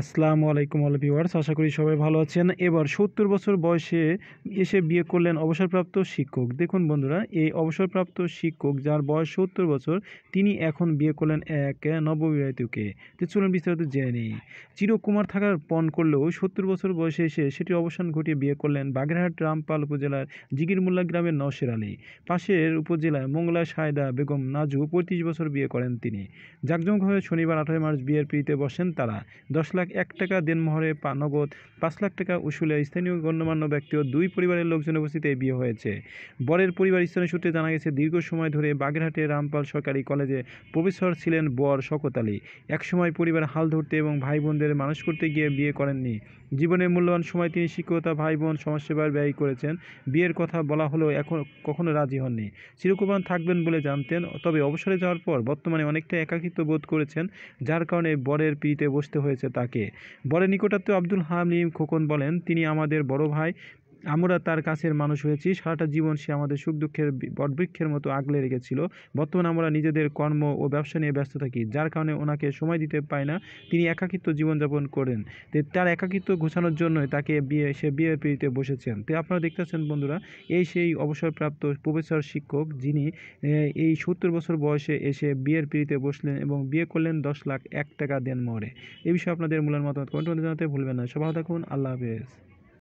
আসসালামু আলাইকুম all viewers আশা করি সবাই ভালো আছেন এবার সত্তর বছর বয়সে এসে বিয়ে করলেন অবসরপ্রাপ্ত শিক্ষক দেখুন বন্ধুরা এই অবসরপ্রাপ্ত শিক্ষক যার বয়স সত্তর বছর তিনি এখন বিয়ে করলেন এক নববিবাহিতকে তো চলুন বিস্তারিত জেনে নেই চিরকুমার থাকার পণ করলেও সত্তর বছর বয়সে এসে সেটি অবসান ঘটিয়ে বিয়ে করলেন বাগেরহাট রামপাল উপজেলার জিগিরমুল্লা গ্রামের নশের আলী পাশের উপজেলায় মোংলা সায়দা বেগম নাজু পঁয়ত্রিশ বছর বিয়ে করেন তিনি জাকজমকভাবে শনিবার আঠারোই মার্চ বিয়ের পিড়িতে বসেন তারা দশ লাখ লাখ এক টাকা দেনমহরে পা নগদ পাঁচ লাখ টাকা উসুলে স্থানীয় গণ্যমান্য ব্যক্তি ও দুই পরিবারের লোকজন উপস্থিত এই বিয়ে হয়েছে বরের পরিবার স্থানীয় সূত্রে জানা গেছে দীর্ঘ সময় ধরে বাগেরহাটে রামপাল সরকারি কলেজে প্রফেসর ছিলেন বর শকত আলী একসময় পরিবার হাল ধরতে এবং ভাই বোনদের মানুষ করতে গিয়ে বিয়ে করেননি জীবনের মূল্যবান সময় তিনি শিক্ষকতা ভাই বোন সমাজসেবার ব্যয় করেছেন বিয়ের কথা বলা হলেও এখন কখনো রাজি হননি চিরকুপান থাকবেন বলে জানতেন তবে অবসরে যাওয়ার পর বর্তমানে অনেকটা একাকিত্ব বোধ করেছেন যার কারণে বরের পিড়িতে বসতে হয়েছে তাকে থাকে বলে নিকটাত্মীয় আব্দুল হালিম খোকন বলেন তিনি আমাদের বড় ভাই আমরা তার কাছের মানুষ হয়েছি সারাটা জীবন সে আমাদের সুখ দুঃখের বটবৃক্ষের মতো আগলে রেখেছিল বর্তমানে আমরা নিজেদের কর্ম ও ব্যবসা নিয়ে ব্যস্ত থাকি যার কারণে ওনাকে সময় দিতে পায় না তিনি একাকিত্ব জীবনযাপন করেন তো তার একাকিত্ব ঘোষানোর জন্য তাকে বিয়ে সে বিয়ের পিড়িতে বসেছেন তো আপনারা দেখতেছেন বন্ধুরা এই সেই অবসরপ্রাপ্ত প্রফেসর শিক্ষক যিনি এই সত্তর বছর বয়সে এসে বিয়ের পিড়িতে বসলেন এবং বিয়ে করলেন দশ লাখ এক টাকা দেন মরে এই বিষয়ে আপনাদের মূলের মতামত কমেন্ট জানাতে ভুলবেন না সবাই থাকুন আল্লাহ হাফেজ